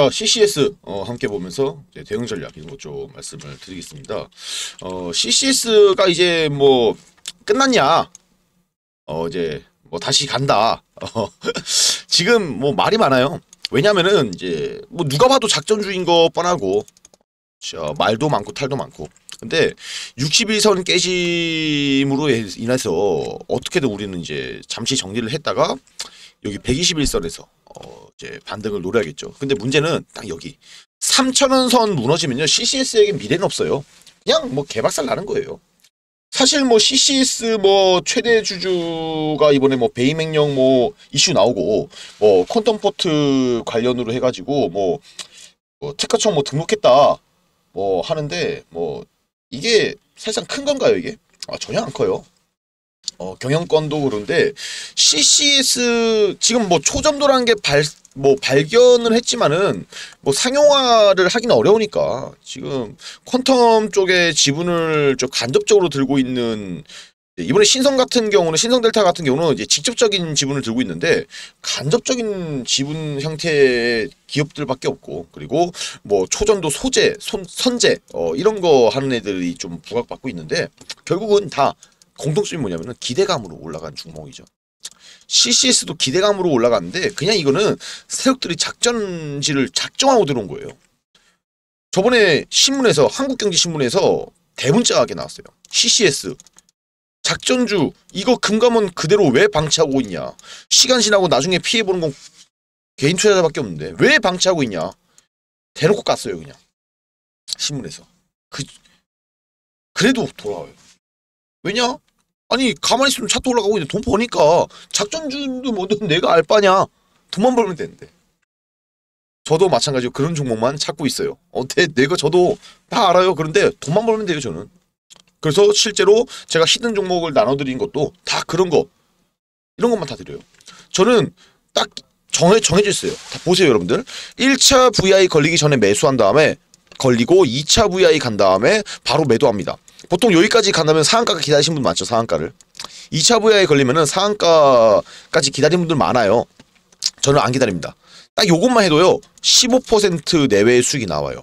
자, CCS 어, 함께 보면서 대응 전략 이런 것 좀 말씀을 드리겠습니다. 어, CCS가 이제 뭐 끝났냐? 어, 이제 뭐 다시 간다. 어, 지금 뭐 말이 많아요. 왜냐면은 이제 뭐 누가 봐도 작전주인 거 뻔하고 자, 말도 많고 탈도 많고 근데 61선 깨짐으로 인해서 어떻게든 우리는 이제 잠시 정리를 했다가 여기 121선에서 어, 이제 반등을 노려야겠죠. 근데 문제는 딱 여기 3천원 선 무너지면요. CCS에게 미래는 없어요. 그냥 뭐 개박살 나는 거예요. 사실 뭐 CCS 뭐 최대 주주가 이번에 뭐 배임 행령 뭐 이슈 나오고 뭐 퀀텀 포트 관련으로 해가지고 뭐, 뭐 특허청 뭐 등록했다 뭐 하는데 뭐 이게 사실상 큰 건가요 이게? 아 전혀 안 커요. 어, 경영권도 그런데 CCS 지금 뭐 초점도라는 게 발 뭐 발견을 했지만은 뭐 상용화를 하기는 어려우니까 지금 퀀텀 쪽에 지분을 좀 간접적으로 들고 있는 이번에 신성 같은 경우는 신성 델타 같은 경우는 이제 직접적인 지분을 들고 있는데 간접적인 지분 형태의 기업들밖에 없고 그리고 뭐 초전도 소재, 손, 선재 어, 이런 거 하는 애들이 좀 부각받고 있는데 결국은 다 공통점이 뭐냐면은 기대감으로 올라간 주목이죠 CCS도 기대감으로 올라갔는데 그냥 이거는 세력들이 작전지를 작정하고 들어온 거예요. 저번에 신문에서 한국경제신문에서 대문자하게 나왔어요. CCS 작전주 이거 금감원 그대로 왜 방치하고 있냐. 시간 지나고 나중에 피해보는 건 개인 투자자밖에 없는데 왜 방치하고 있냐. 대놓고 갔어요 그냥. 신문에서. 그, 그래도 돌아와요. 왜냐? 아니 가만히 있으면 차트 올라가고 이제 돈 버니까 작전주도 뭐든 내가 알 바냐 돈만 벌면 되는데 저도 마찬가지로 그런 종목만 찾고 있어요 어, 때 내가 저도 다 알아요 그런데 돈만 벌면 돼요 저는 그래서 실제로 제가 히든 종목을 나눠드린 것도 다 그런 거 이런 것만 다 드려요 저는 딱 정해, 정해져 있어요 다 보세요 여러분들 1차 VI 걸리기 전에 매수한 다음에 걸리고 2차 VI 간 다음에 바로 매도합니다 보통 여기까지 간다면 상한가가 기다리신 분 많죠 상한가를 2차 부야에 걸리면은 상한가까지 기다리는 분들 많아요 저는 안 기다립니다 딱 요것만 해도요 15% 내외의 수익이 나와요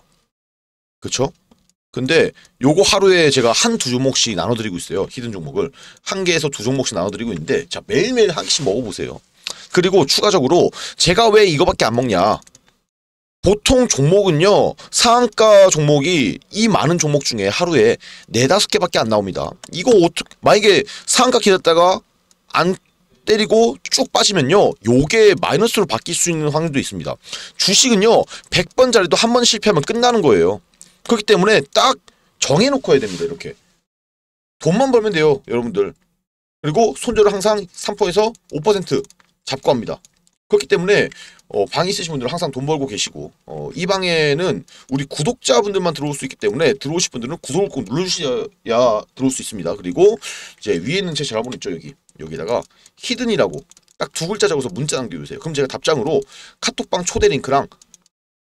그쵸? 근데 요거 하루에 제가 한 두 종목씩 나눠드리고 있어요 히든 종목을 한 개에서 두 종목씩 나눠드리고 있는데 자 매일매일 한 개씩 먹어보세요 그리고 추가적으로 제가 왜 이거밖에 안 먹냐 보통 종목은요 상한가 종목이 이 많은 종목 중에 하루에 네다섯 개밖에 안 나옵니다 이거 어떻게 만약에 상한가 기다렸다가 안 때리고 쭉 빠지면요 요게 마이너스로 바뀔 수 있는 확률도 있습니다 주식은요 100번 자리도 한 번 실패하면 끝나는 거예요 그렇기 때문에 딱 정해놓고 해야 됩니다 이렇게 돈만 벌면 돼요 여러분들 그리고 손절을 항상 3%에서 5% 잡고 합니다 그렇기 때문에 어, 방 있으신 분들은 항상 돈 벌고 계시고 어, 이 방에는 우리 구독자분들만 들어올 수 있기 때문에 들어오실 분들은 구독을 꼭 눌러주셔야 들어올 수 있습니다. 그리고 이제 위에 있는 제전한번호 있죠 여기 여기다가 히든이라고 딱 두 글자 적어서 문자 남겨주세요. 그럼 제가 답장으로 카톡방 초대 링크랑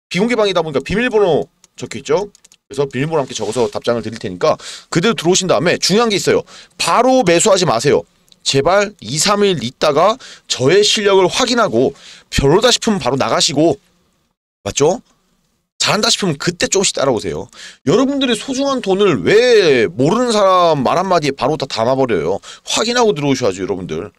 비공개 방이다 보니까 비밀번호 적혀있죠. 그래서 비밀번호 함께 적어서 답장을 드릴 테니까 그대로 들어오신 다음에 중요한 게 있어요. 바로 매수하지 마세요. 제발 2, 3일 있다가 저의 실력을 확인하고 별로다 싶으면 바로 나가시고 맞죠? 잘한다 싶으면 그때 조금씩 따라오세요. 여러분들의 소중한 돈을 왜 모르는 사람 말 한마디에 바로 다 담아버려요. 확인하고 들어오셔야죠 여러분들.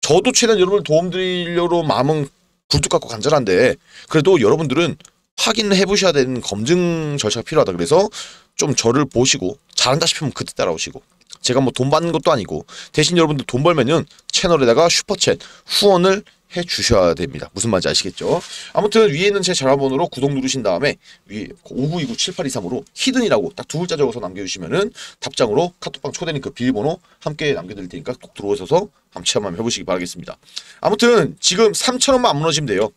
저도 최대한 여러분을 도움드리려고 마음은 굴뚝 같고 간절한데 그래도 여러분들은 확인을 해보셔야 되는 검증 절차가 필요하다. 그래서 좀 저를 보시고 잘한다 싶으면 그때 따라오시고 제가 뭐 돈 받는 것도 아니고 대신 여러분들 돈 벌면은 채널에다가 슈퍼챗 후원을 해 주셔야 됩니다. 무슨 말인지 아시겠죠? 아무튼 위에 있는 제 전화번호로 구독 누르신 다음에 위에 5929-7823으로 히든이라고 딱 두 글자 적어서 남겨주시면은 답장으로 카톡방 초대님그 비밀번호 함께 남겨드릴 테니까 꼭 들어오셔서 한번 체험 한번 해보시기 바라겠습니다. 아무튼 지금 3천원만 안 무너지면 돼요.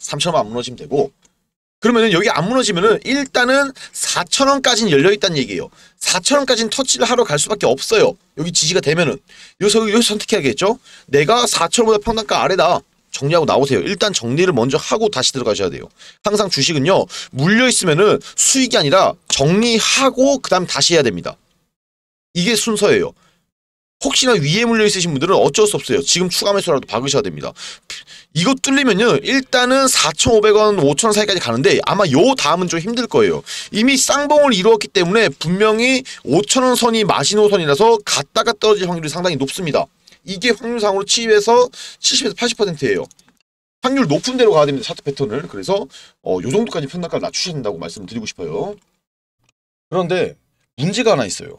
3천원만 안 무너지면 되고 그러면 여기 안 무너지면은 일단은 4천원까지는 열려있다는 얘기예요. 4천원까지는 터치를 하러 갈 수밖에 없어요. 여기 지지가 되면은. 여기서, 여기서 선택해야겠죠? 내가 4천원보다 평단가 아래다. 정리하고 나오세요. 일단 정리를 먼저 하고 다시 들어가셔야 돼요. 항상 주식은요. 물려있으면은 수익이 아니라 정리하고 그 다음 다시 해야 됩니다. 이게 순서예요. 혹시나 위에 물려 있으신 분들은 어쩔 수 없어요. 지금 추가 매수라도 박으셔야 됩니다. 이거 뚫리면요. 일단은 4,500원, 5,000원 사이까지 가는데 아마 요 다음은 좀 힘들 거예요. 이미 쌍봉을 이루었기 때문에 분명히 5,000원 선이 마지노 선이라서 갔다가 떨어질 확률이 상당히 높습니다. 이게 확률상으로 70에서 70에서 80%예요. 확률 높은 대로 가야 됩니다. 차트 패턴을. 그래서 어, 요 정도까지 평단가를 낮추셔야 된다고 말씀드리고 싶어요. 그런데 문제가 하나 있어요.